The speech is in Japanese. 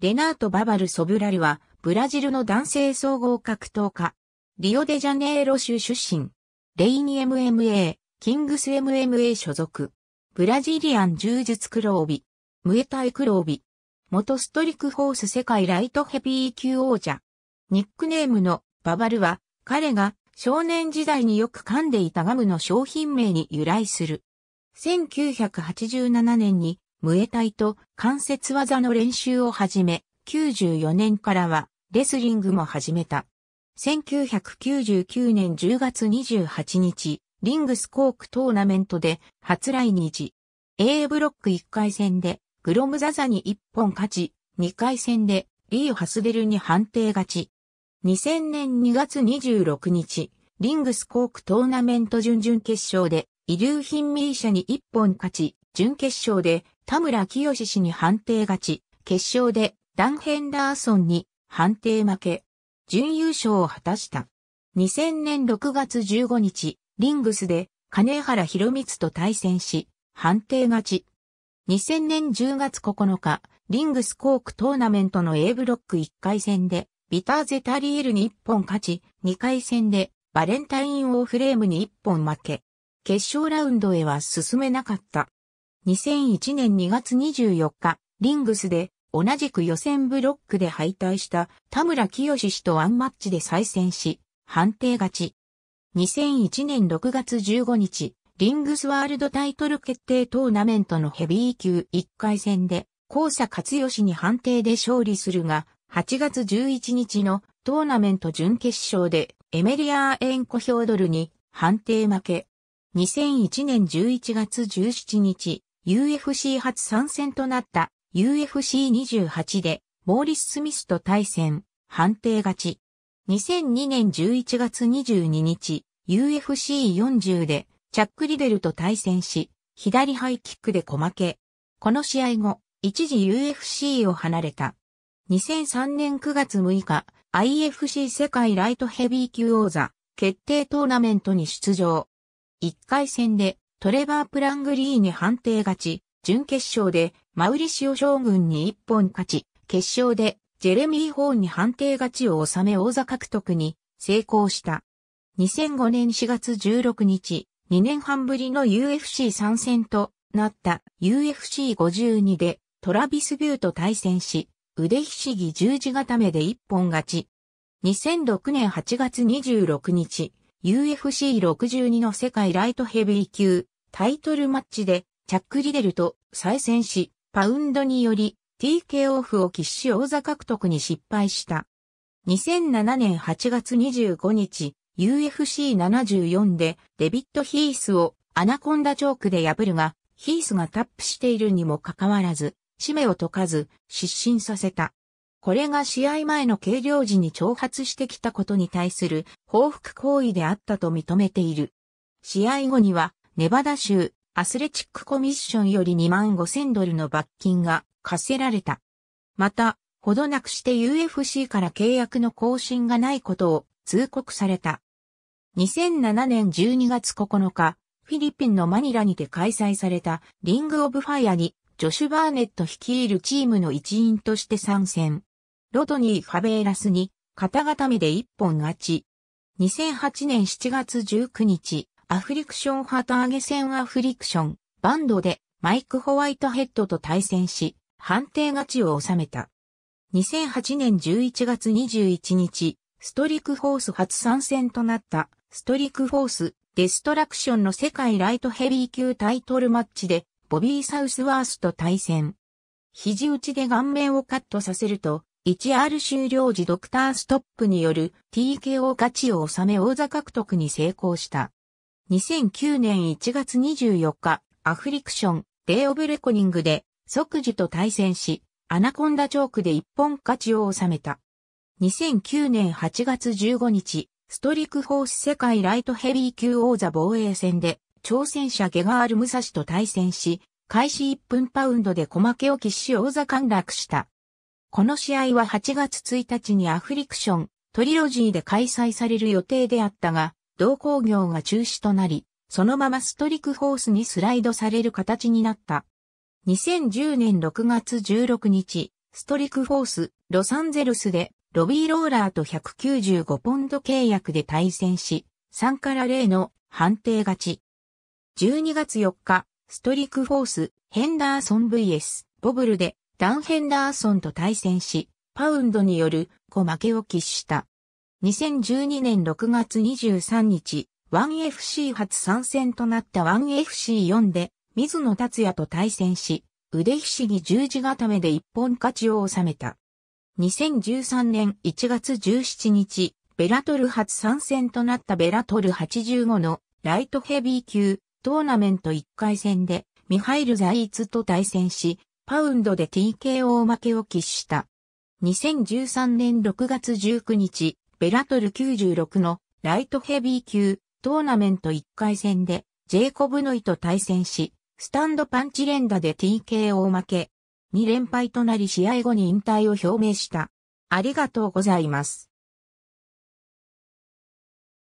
レナート・ババル・ソブラルは、ブラジルの男性総合格闘家。リオデジャネイロ州出身。レイニ MMA、キングス MMA 所属。ブラジリアン柔術黒帯。ムエタイ黒帯。元ストリックホース世界ライトヘビー級王者。ニックネームのババルは、彼が少年時代によく噛んでいたガムの商品名に由来する。1987年にムエタイと関節技の練習を始め、94年からはレスリングも始めた。1999年10月28日、リングスコークトーナメントで初来日。A ブロック1回戦でグロムザザに1本勝ち、2回戦でリー・ハスデルに判定勝ち。2000年2月26日、リングスコークトーナメント準々決勝で、遺留品ミーシャに1本勝ち、準決勝で田村清氏に判定勝ち、決勝でダン・ヘンダーソンに判定負け、準優勝を果たした。2000年6月15日、リングスで金原博光と対戦し、判定勝ち。2000年10月9日、リングスコークトーナメントの A ブロック1回戦で、ビターゼタリエルに1本勝ち、2回戦でバレンタインオーフレームに1本負け、決勝ラウンドへは進めなかった。2001年2月24日、リングスで同じく予選ブロックで敗退した田村清氏とワンマッチで再戦し、判定勝ち。2001年6月15日、リングスワールドタイトル決定トーナメントのヘビー級1回戦で、高佐勝義に判定で勝利するが、8月11日のトーナメント準決勝でエメリアーエンコヒョードルに判定負け。2001年11月17日、UFC 初参戦となった UFC28 でモーリス・スミスと対戦、判定勝ち。2002年11月22日、UFC40 でチャック・リベルと対戦し、左ハイキックで小負け。この試合後、一時 UFC を離れた。2003年9月6日、IFC 世界ライトヘビー級王座決定トーナメントに出場。1回戦でトレバー・プラングリーに判定勝ち、準決勝でマウリシオ将軍に一本勝ち、決勝でジェレミー・ホーンに判定勝ちを収め王座獲得に成功した。2005年4月16日、2年半ぶりの UFC 参戦となった UFC52 でトラビス・ビューと対戦し、腕ひしぎ十字固めで一本勝ち。2006年8月26日、UFC62 の世界ライトヘビー級タイトルマッチで、チャック・リデルと再戦し、パウンドにより TK オフを喫し王座獲得に失敗した。2007年8月25日、UFC74 でデビット・ヒースをアナコンダチョークで破るが、ヒースがタップしているにもかかわらず、締めを解かず、失神させた。これが試合前の計量時に挑発してきたことに対する報復行為であったと認めている。試合後にはネバダ州、アスレチックコミッションより2万5 0 0 0ドルの罰金が課せられた。また、ほどなくして UFC から契約の更新がないことを通告された。2007年12月9日、フィリピンのマニラにて開催されたリングオブファイアにジョシュ・バーネット率いるチームの一員として参戦。ロドニー・ファベーラスに肩固めで一本勝ち。2008年7月19日、アフリクション旗揚げ戦アフリクション、バンドでマイク・ホワイトヘッドと対戦し、判定勝ちを収めた。2008年11月21日、ストリックフォース初参戦となったストリックフォースデストラクションの世界ライトヘビー級タイトルマッチでボビー・サウスワースと対戦。肘打ちで顔面をカットさせると、1R 終了時ドクターストップによる TKO 勝ちを収め王座獲得に成功した。2009年1月24日、アフリクション、デイオブレコニングで、即時と対戦し、アナコンダチョークで一本勝ちを収めた。2009年8月15日、ストリクホース世界ライトヘビー級王座防衛戦で、挑戦者ゲガール・ムサシと対戦し、開始1分パウンドで小負けを喫し王座陥落した。この試合は8月1日にアフリクション、トリロジーで開催される予定であったが、同工業が中止となり、そのままストリクホースにスライドされる形になった。2010年6月16日、ストリクフォース、ロサンゼルスで、ロビーローラーと195ポンド契約で対戦し、3から0の判定勝ち。12月4日、ストリクフォース、ヘンダーソン VS、ボブルで、ダン・ヘンダーソンと対戦し、パウンドによる5負けを喫した。2012年6月23日、1FC 初参戦となった 1FC4 で、水野達也と対戦し、腕ひしぎ十字固めで一本勝ちを収めた。2013年1月17日、ベラトル初参戦となったベラトル85のライトヘビー級トーナメント1回戦でミハイル・ザイツと対戦し、パウンドで TKO 負けを喫した。2013年6月19日、ベラトル96のライトヘビー級トーナメント1回戦でジェイコブ・ノイと対戦し、スタンドパンチ連打で TKO を負け、2連敗となり試合後に引退を表明した。ありがとうございます。